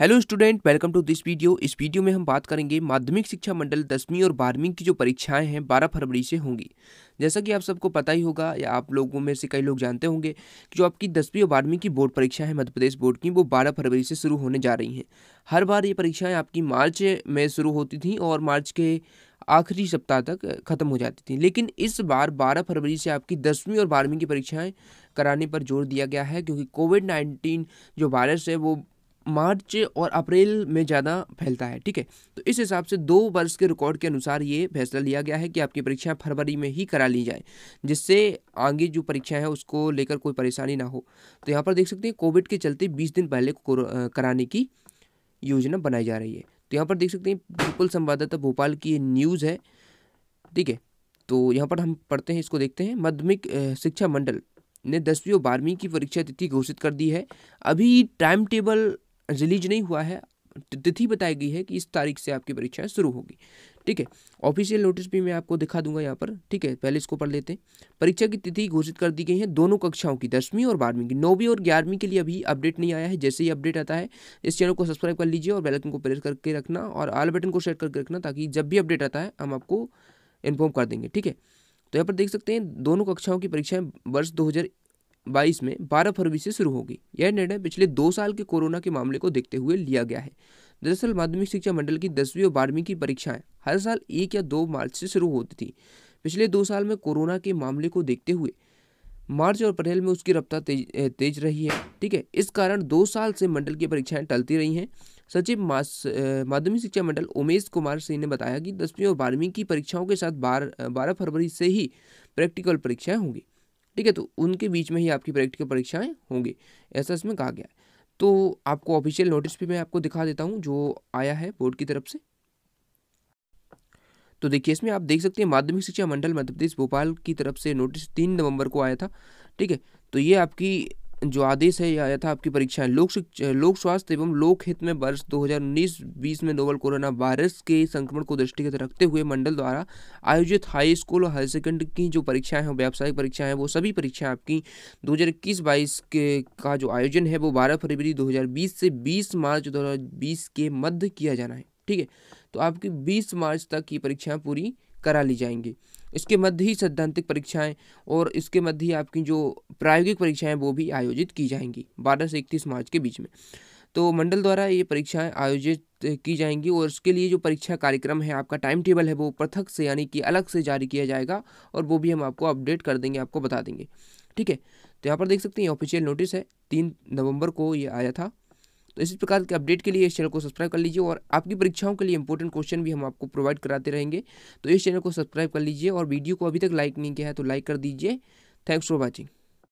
hello student welcome to this video इस video में हम बात करेंगे माध्यमिक शिक्षा मंडल दसवीं और बारहवीं की जो परीक्षाएं हैं बारह फरवरी से होंगी जैसा कि आप सबको पता ही होगा या आप लोगों में से कई लोग जानते होंगे कि जो आपकी दसवीं और बारहवीं की बोर्ड परीक्षा है मध्य प्रदेश बोर्ड की वो बारह फरवरी से शुरू होने जा रही हैं हर बार ये परीक्षाएँ आपकी मार्च में शुरू होती थी और मार्च के आखिरी सप्ताह तक खत्म हो जाती थी लेकिन इस बार 12 फरवरी से आपकी दसवीं और बारहवीं की परीक्षाएं कराने पर जोर दिया गया है क्योंकि कोविड नाइन्टीन जो वायरस है वो मार्च और अप्रैल में ज़्यादा फैलता है ठीक है तो इस हिसाब से दो वर्ष के रिकॉर्ड के अनुसार ये फैसला लिया गया है कि आपकी परीक्षा फरवरी में ही करा ली जाए जिससे आगे जो परीक्षा है उसको लेकर कोई परेशानी ना हो तो यहाँ पर देख सकते हैं कोविड के चलते बीस दिन पहले कराने की योजना बनाई जा रही है तो यहाँ पर देख सकते हैं बिल्कुल संवाददाता भोपाल की न्यूज़ है ठीक है तो यहाँ पर हम पढ़ते हैं इसको देखते हैं माध्यमिक शिक्षा मंडल ने दसवीं और बारहवीं की परीक्षा तिथि घोषित कर दी है अभी टाइम टेबल रिलीज नहीं हुआ है तिथि बताई गई है कि इस तारीख से आपकी परीक्षा शुरू होगी ठीक है ऑफिशियल नोटिस भी मैं आपको दिखा दूंगा यहाँ पर ठीक है पहले इसको पढ़ लेते हैं परीक्षा की तिथि घोषित कर दी गई है दोनों कक्षाओं की दसवीं और बारहवीं की नौवीं और ग्यारहवीं के लिए अभी अपडेट नहीं आया है जैसे ही अपडेट आता है इस चैनल को सब्सक्राइब कर लीजिए और बेलाइकन को प्रेस करके रखना और आल बटन को शेयर करके रखना ताकि जब भी अपडेट आता है हम आपको इन्फॉर्म कर देंगे ठीक है तो यहाँ पर देख सकते हैं दोनों कक्षाओं की परीक्षाएं वर्ष दो 2022 में 12 फरवरी से शुरू होगी यह निर्णय पिछले दो साल के कोरोना के मामले को देखते हुए लिया गया है दरअसल माध्यमिक शिक्षा मंडल की दसवीं और बारहवीं की परीक्षाएं हर साल एक या दो मार्च से शुरू होती थी पिछले दो साल में कोरोना के मामले को देखते हुए मार्च और अप्रैल में उसकी रफ्तार तेज तेज रही है ठीक है इस कारण दो साल से मंडल की परीक्षाएं टलती रही हैं सचिव माध्यमिक शिक्षा मंडल उमेश कुमार सिंह ने बताया कि दसवीं और बारहवीं की परीक्षाओं के साथ बार बारह फरवरी से ही प्रैक्टिकल परीक्षाएं होंगी ठीक है तो उनके बीच में ही आपकी प्रैक्टिकल परीक्षाएँ होंगी ऐसा इसमें कहा गया है तो आपको ऑफिशियल नोटिस भी मैं आपको दिखा देता हूँ जो आया है बोर्ड की तरफ से तो देखिए इसमें आप देख सकते हैं माध्यमिक शिक्षा मंडल मध्य प्रदेश भोपाल की तरफ से नोटिस तीन नवंबर को आया था ठीक है तो ये आपकी जो आदेश है यह आया था आपकी परीक्षाएं लोक लोक स्वास्थ्य एवं लोक हित में वर्ष 2019-20 में नोवल कोरोना वायरस के संक्रमण को दृष्टिगत रखते हुए मंडल द्वारा आयोजित हाई स्कूल और हायर सेकेंडरी की जो परीक्षाएं हैं व्यावसायिक परीक्षाएं हैं वो सभी परीक्षाएं आपकी दो हज़ार के का जो आयोजन है वो बारह फरवरी दो से बीस मार्च दो के मध्य किया जाना है ठीक है तो आपकी बीस मार्च तक ये परीक्षाएँ पूरी करा ली जाएंगी इसके मध्य ही सैद्धांतिक परीक्षाएं और इसके मध्य ही आपकी जो प्रायोगिक परीक्षाएं वो भी आयोजित की जाएंगी बारह से इकतीस मार्च के बीच में तो मंडल द्वारा ये परीक्षाएं आयोजित की जाएंगी और उसके लिए जो परीक्षा कार्यक्रम है आपका टाइम टेबल है वो पृथक से यानी कि अलग से जारी किया जाएगा और वो भी हम आपको अपडेट कर देंगे आपको बता देंगे ठीक है तो यहाँ पर देख सकते हैं ऑफिशियल नोटिस है तीन नवंबर को ये आया था तो इसी प्रकार के अपडेट के लिए इस चैनल को सब्सक्राइब कर लीजिए और आपकी परीक्षाओं के लिए इंपॉर्टेंट क्वेश्चन भी हम आपको प्रोवाइड कराते रहेंगे तो इस चैनल को सब्सक्राइब कर लीजिए और वीडियो को अभी तक लाइक नहीं किया है तो लाइक कर दीजिए थैंक्स फॉर वॉचिंग